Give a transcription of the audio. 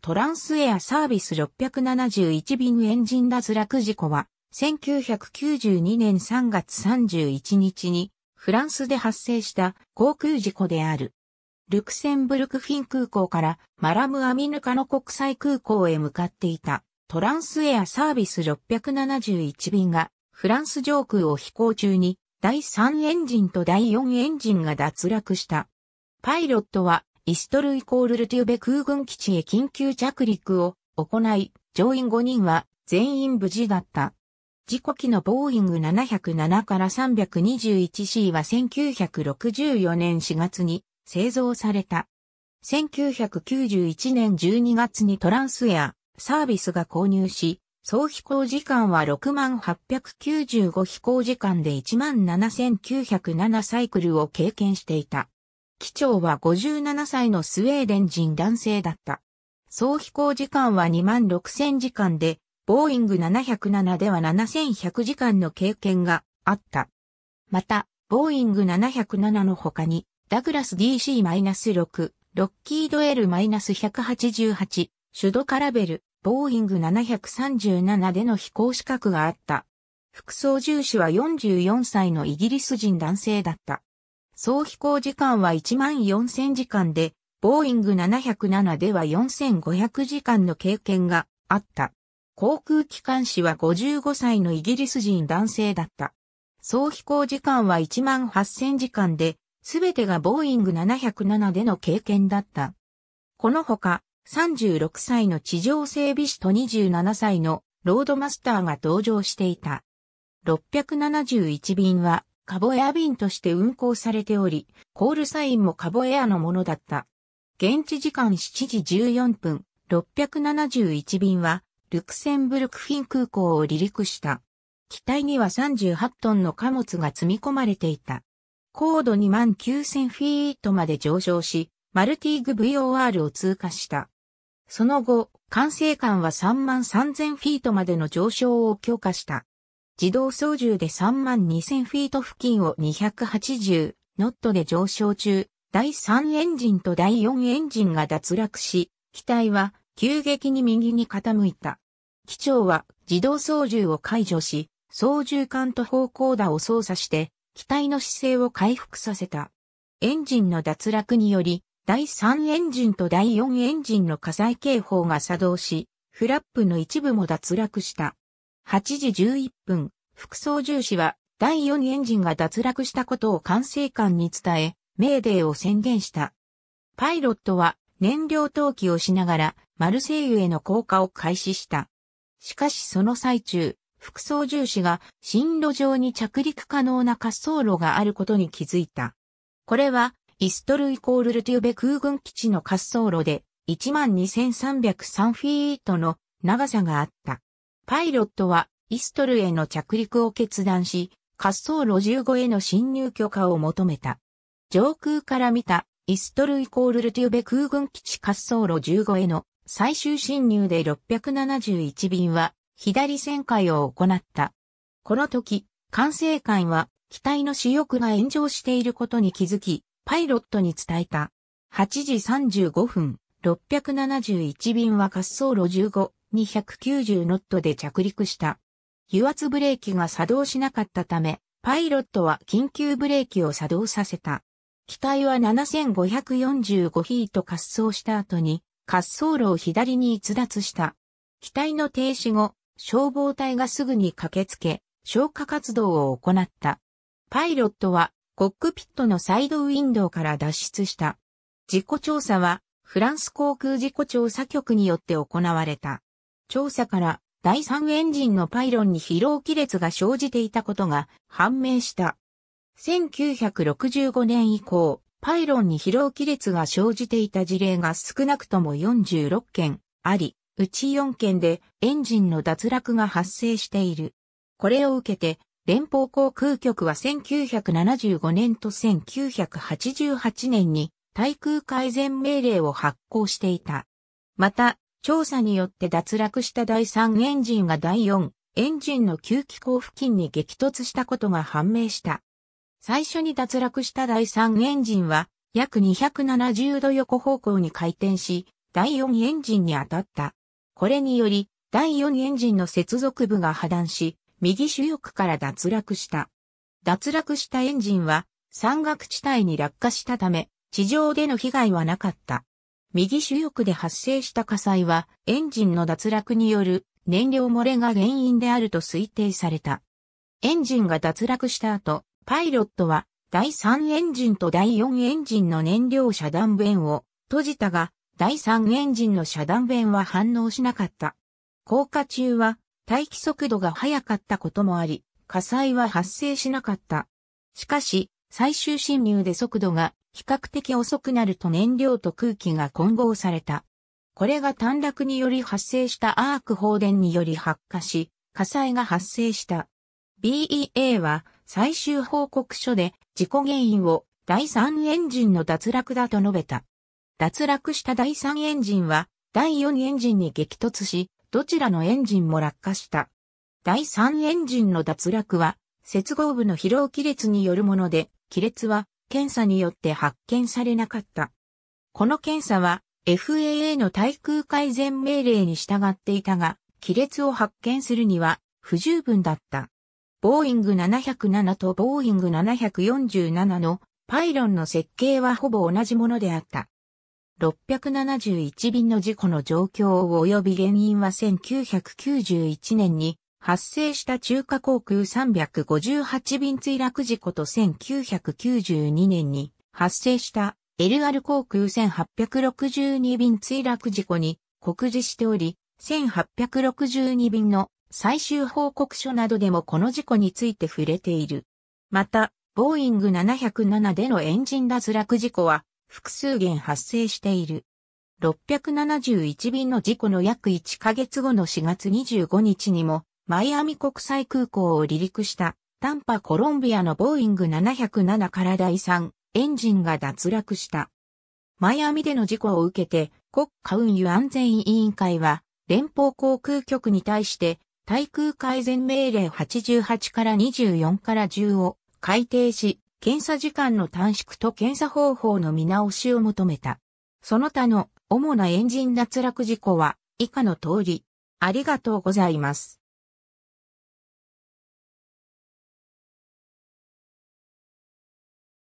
トランスエアサービス671便エンジン脱落事故は、1992年3月31日に、フランスで発生した航空事故である。ルクセンブルクフィン空港からマラムアミヌカの国際空港へ向かっていたトランスエアサービス671便がフランス上空を飛行中に第3エンジンと第4エンジンが脱落した。パイロットはイストルイコールルテューベ空軍基地へ緊急着陸を行い、乗員5人は全員無事だった。事故機のボーイング707から 321C は1964年4月に製造された。1991年12月にトランスエアサービスが購入し、総飛行時間は6895飛行時間で17907サイクルを経験していた。機長は57歳のスウェーデン人男性だった。総飛行時間は2万6000時間で、ボーイング707では7100時間の経験があった。また、ボーイング707の他に、ダグラス DC-6、ロッキード L-188、シュドカラベル、ボーイング737での飛行資格があった。副操縦士は44歳のイギリス人男性だった。総飛行時間は1万4000時間で、ボーイング707では4500時間の経験があった。航空機関士は55歳のイギリス人男性だった。総飛行時間は1万8000時間で、すべてがボーイング707での経験だった。このほか、36歳の地上整備士と27歳のロードマスターが同乗していた。671便はカボエア便として運航されており、コールサインもカボエアのものだった。現地時間7時14分、671便は、ルクセンブルクフィン空港を離陸した。機体には38トンの貨物が積み込まれていた。高度2万9000フィートまで上昇し、マルティーグ VOR を通過した。その後、管制官は3万3000フィートまでの上昇を強化した。自動操縦で32000フィート付近を280ノットで上昇中、第3エンジンと第4エンジンが脱落し、機体は急激に右に傾いた。機長は自動操縦を解除し、操縦管と方向打を操作して、機体の姿勢を回復させた。エンジンの脱落により、第3エンジンと第4エンジンの火災警報が作動し、フラップの一部も脱落した。8時11分、副操縦士は第4エンジンが脱落したことを管制官に伝え、メーデーを宣言した。パイロットは燃料投機をしながらマルセイユへの降下を開始した。しかしその最中、副操縦士が進路上に着陸可能な滑走路があることに気づいた。これはイストルイコールルテューベ空軍基地の滑走路で12303フィートの長さがあった。パイロットはイストルへの着陸を決断し、滑走路15への侵入許可を求めた。上空から見たイストルイコールルテューベ空軍基地滑走路15への最終侵入で671便は左旋回を行った。この時、管制官は機体の主翼が炎上していることに気づき、パイロットに伝えた。8時35分、671便は滑走路15、290ノットで着陸した。油圧ブレーキが作動しなかったため、パイロットは緊急ブレーキを作動させた。機体は7545フィート滑走した後に、滑走路を左に逸脱した。機体の停止後、消防隊がすぐに駆けつけ、消火活動を行った。パイロットはコックピットのサイドウィンドウから脱出した。事故調査はフランス航空事故調査局によって行われた。調査から第3エンジンのパイロンに疲労亀裂が生じていたことが判明した。1965年以降、パイロンに疲労亀裂が生じていた事例が少なくとも46件あり、うち4件でエンジンの脱落が発生している。これを受けて、連邦航空局は1975年と1988年に対空改善命令を発行していた。また、調査によって脱落した第3エンジンが第4エンジンの吸気口付近に激突したことが判明した。最初に脱落した第3エンジンは約270度横方向に回転し、第4エンジンに当たった。これにより、第4エンジンの接続部が破断し、右主翼から脱落した。脱落したエンジンは山岳地帯に落下したため、地上での被害はなかった。右主翼で発生した火災は、エンジンの脱落による燃料漏れが原因であると推定された。エンジンが脱落した後、パイロットは第3エンジンと第4エンジンの燃料遮断弁を閉じたが、第3エンジンの遮断弁は反応しなかった。降下中は待機速度が速かったこともあり、火災は発生しなかった。しかし、最終侵入で速度が比較的遅くなると燃料と空気が混合された。これが短絡により発生したアーク放電により発火し、火災が発生した。BEA は最終報告書で事故原因を第3エンジンの脱落だと述べた。脱落した第3エンジンは第4エンジンに激突し、どちらのエンジンも落下した。第3エンジンの脱落は接合部の疲労亀裂によるもので、亀裂は検査によって発見されなかった。この検査は FAA の対空改善命令に従っていたが、亀裂を発見するには不十分だった。ボーイング707とボーイング747のパイロンの設計はほぼ同じものであった。671便の事故の状況及び原因は1991年に発生した中華航空358便墜落事故と1992年に発生した LR 航空1862便墜落事故に告示しており、1862便の最終報告書などでもこの事故について触れている。また、ボーイング707でのエンジン脱落事故は複数件発生している。671便の事故の約1ヶ月後の4月25日にもマイアミ国際空港を離陸したタンパコロンビアのボーイング707から第3エンジンが脱落した。マイアミでの事故を受けて国家運輸安全委員会は連邦航空局に対して対空改善命令88から24から10を改定し、検査時間の短縮と検査方法の見直しを求めた。その他の主なエンジン脱落事故は以下の通り、ありがとうございます。